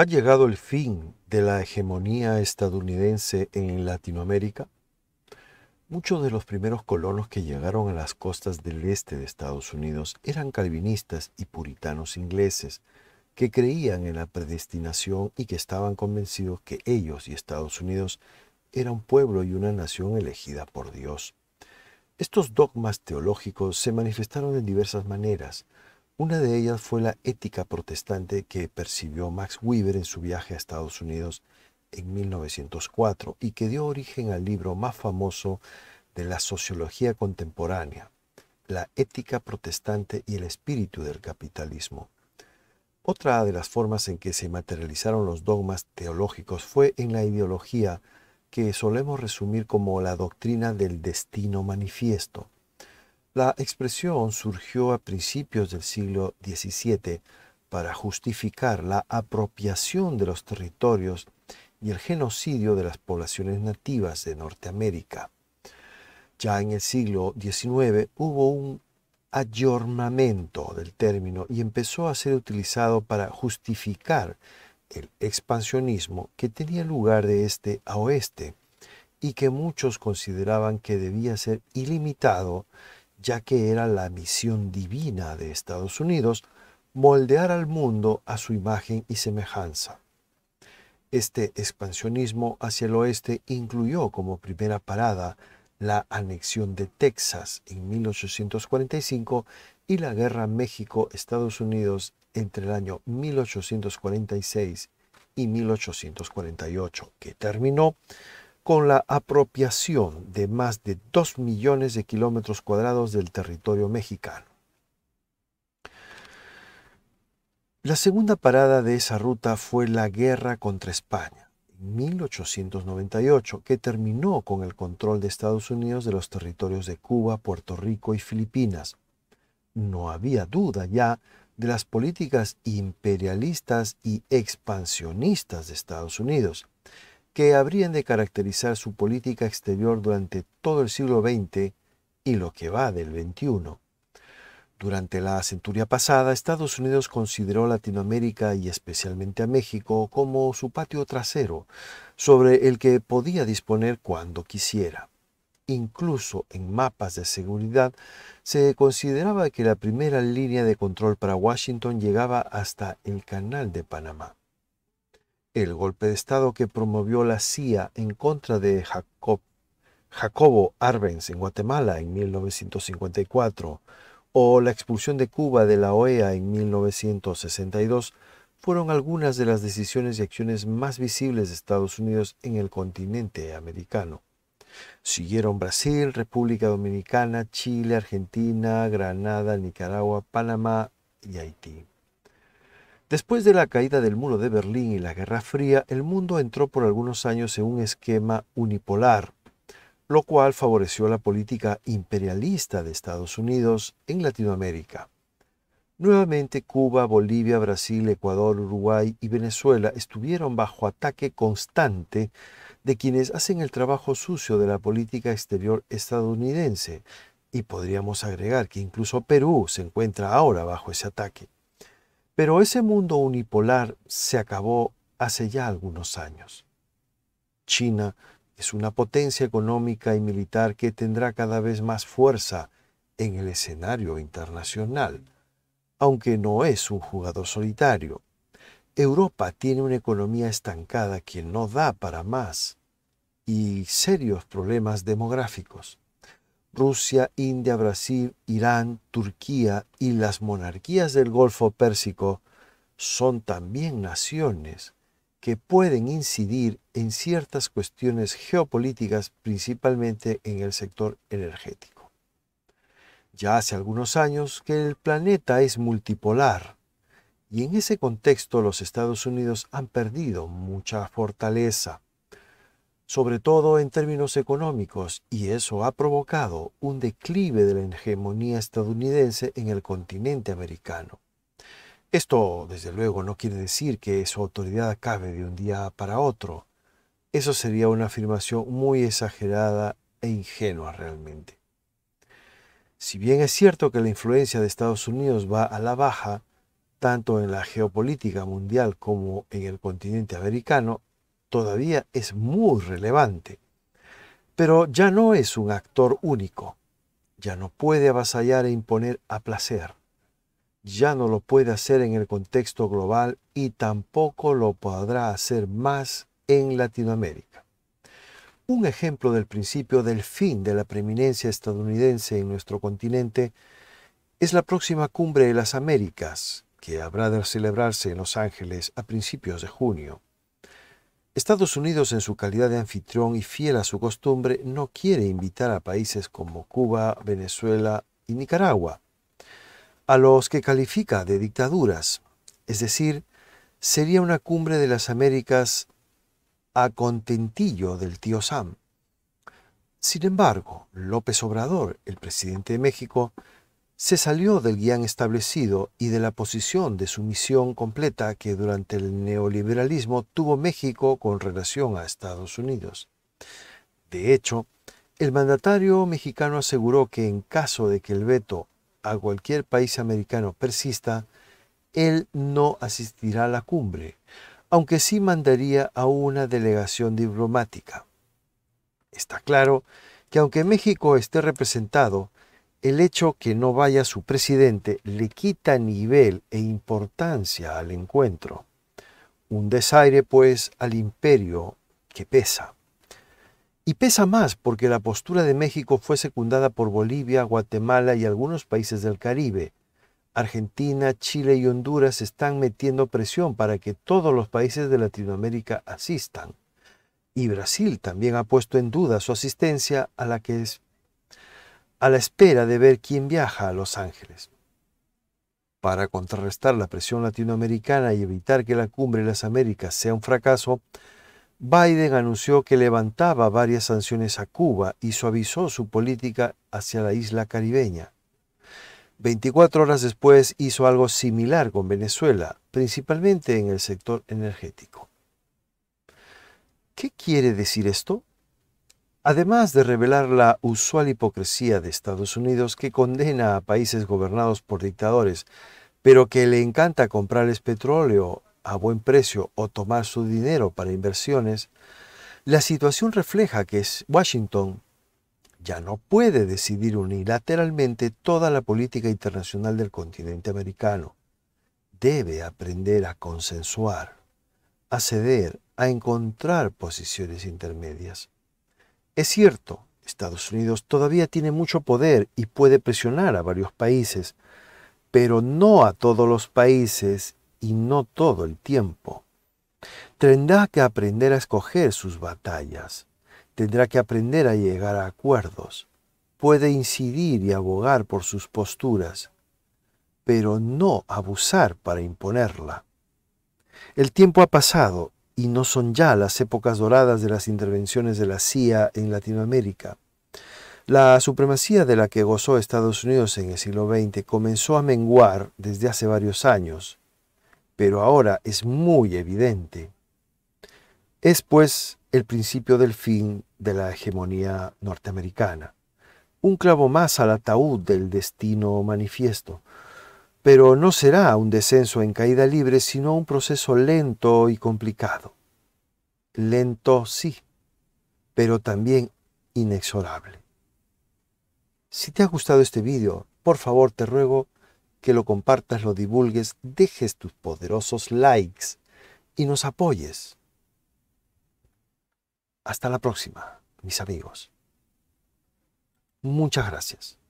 ¿Ha llegado el fin de la hegemonía estadounidense en Latinoamérica? Muchos de los primeros colonos que llegaron a las costas del este de Estados Unidos eran calvinistas y puritanos ingleses que creían en la predestinación y que estaban convencidos que ellos y Estados Unidos eran un pueblo y una nación elegida por Dios. Estos dogmas teológicos se manifestaron en diversas maneras, una de ellas fue la ética protestante que percibió Max Weber en su viaje a Estados Unidos en 1904 y que dio origen al libro más famoso de la sociología contemporánea, La ética protestante y el espíritu del capitalismo. Otra de las formas en que se materializaron los dogmas teológicos fue en la ideología que solemos resumir como la doctrina del destino manifiesto. La expresión surgió a principios del siglo XVII para justificar la apropiación de los territorios y el genocidio de las poblaciones nativas de Norteamérica. Ya en el siglo XIX hubo un ayornamiento del término y empezó a ser utilizado para justificar el expansionismo que tenía lugar de este a oeste y que muchos consideraban que debía ser ilimitado ya que era la misión divina de Estados Unidos moldear al mundo a su imagen y semejanza. Este expansionismo hacia el oeste incluyó como primera parada la anexión de Texas en 1845 y la guerra México-Estados Unidos entre el año 1846 y 1848, que terminó con la apropiación de más de 2 millones de kilómetros cuadrados del territorio mexicano. La segunda parada de esa ruta fue la guerra contra España, en 1898, que terminó con el control de Estados Unidos de los territorios de Cuba, Puerto Rico y Filipinas. No había duda ya de las políticas imperialistas y expansionistas de Estados Unidos que habrían de caracterizar su política exterior durante todo el siglo XX y lo que va del XXI. Durante la centuria pasada, Estados Unidos consideró Latinoamérica y especialmente a México como su patio trasero, sobre el que podía disponer cuando quisiera. Incluso en mapas de seguridad se consideraba que la primera línea de control para Washington llegaba hasta el Canal de Panamá el golpe de Estado que promovió la CIA en contra de Jacobo Arbenz en Guatemala en 1954 o la expulsión de Cuba de la OEA en 1962 fueron algunas de las decisiones y acciones más visibles de Estados Unidos en el continente americano. Siguieron Brasil, República Dominicana, Chile, Argentina, Granada, Nicaragua, Panamá y Haití. Después de la caída del muro de Berlín y la Guerra Fría, el mundo entró por algunos años en un esquema unipolar, lo cual favoreció la política imperialista de Estados Unidos en Latinoamérica. Nuevamente Cuba, Bolivia, Brasil, Ecuador, Uruguay y Venezuela estuvieron bajo ataque constante de quienes hacen el trabajo sucio de la política exterior estadounidense, y podríamos agregar que incluso Perú se encuentra ahora bajo ese ataque. Pero ese mundo unipolar se acabó hace ya algunos años. China es una potencia económica y militar que tendrá cada vez más fuerza en el escenario internacional, aunque no es un jugador solitario. Europa tiene una economía estancada que no da para más y serios problemas demográficos. Rusia, India, Brasil, Irán, Turquía y las monarquías del Golfo Pérsico son también naciones que pueden incidir en ciertas cuestiones geopolíticas, principalmente en el sector energético. Ya hace algunos años que el planeta es multipolar y en ese contexto los Estados Unidos han perdido mucha fortaleza sobre todo en términos económicos, y eso ha provocado un declive de la hegemonía estadounidense en el continente americano. Esto, desde luego, no quiere decir que su autoridad acabe de un día para otro. Eso sería una afirmación muy exagerada e ingenua realmente. Si bien es cierto que la influencia de Estados Unidos va a la baja, tanto en la geopolítica mundial como en el continente americano, todavía es muy relevante. Pero ya no es un actor único, ya no puede avasallar e imponer a placer, ya no lo puede hacer en el contexto global y tampoco lo podrá hacer más en Latinoamérica. Un ejemplo del principio del fin de la preeminencia estadounidense en nuestro continente es la próxima cumbre de las Américas, que habrá de celebrarse en Los Ángeles a principios de junio. Estados Unidos, en su calidad de anfitrión y fiel a su costumbre, no quiere invitar a países como Cuba, Venezuela y Nicaragua, a los que califica de dictaduras. Es decir, sería una cumbre de las Américas a contentillo del tío Sam. Sin embargo, López Obrador, el presidente de México, se salió del guión establecido y de la posición de sumisión completa que durante el neoliberalismo tuvo México con relación a Estados Unidos. De hecho, el mandatario mexicano aseguró que en caso de que el veto a cualquier país americano persista, él no asistirá a la cumbre, aunque sí mandaría a una delegación diplomática. Está claro que aunque México esté representado, el hecho que no vaya su presidente le quita nivel e importancia al encuentro. Un desaire, pues, al imperio que pesa. Y pesa más porque la postura de México fue secundada por Bolivia, Guatemala y algunos países del Caribe. Argentina, Chile y Honduras están metiendo presión para que todos los países de Latinoamérica asistan. Y Brasil también ha puesto en duda su asistencia a la que es a la espera de ver quién viaja a Los Ángeles. Para contrarrestar la presión latinoamericana y evitar que la cumbre de las Américas sea un fracaso, Biden anunció que levantaba varias sanciones a Cuba y suavizó su política hacia la isla caribeña. 24 horas después hizo algo similar con Venezuela, principalmente en el sector energético. ¿Qué quiere decir esto? además de revelar la usual hipocresía de Estados Unidos que condena a países gobernados por dictadores, pero que le encanta comprarles petróleo a buen precio o tomar su dinero para inversiones, la situación refleja que Washington ya no puede decidir unilateralmente toda la política internacional del continente americano. Debe aprender a consensuar, a ceder, a encontrar posiciones intermedias. Es cierto, Estados Unidos todavía tiene mucho poder y puede presionar a varios países, pero no a todos los países y no todo el tiempo. Tendrá que aprender a escoger sus batallas, tendrá que aprender a llegar a acuerdos, puede incidir y abogar por sus posturas, pero no abusar para imponerla. El tiempo ha pasado y no son ya las épocas doradas de las intervenciones de la CIA en Latinoamérica. La supremacía de la que gozó Estados Unidos en el siglo XX comenzó a menguar desde hace varios años, pero ahora es muy evidente. Es pues el principio del fin de la hegemonía norteamericana, un clavo más al ataúd del destino manifiesto, pero no será un descenso en caída libre, sino un proceso lento y complicado. Lento sí, pero también inexorable. Si te ha gustado este vídeo, por favor te ruego que lo compartas, lo divulgues, dejes tus poderosos likes y nos apoyes. Hasta la próxima, mis amigos. Muchas gracias.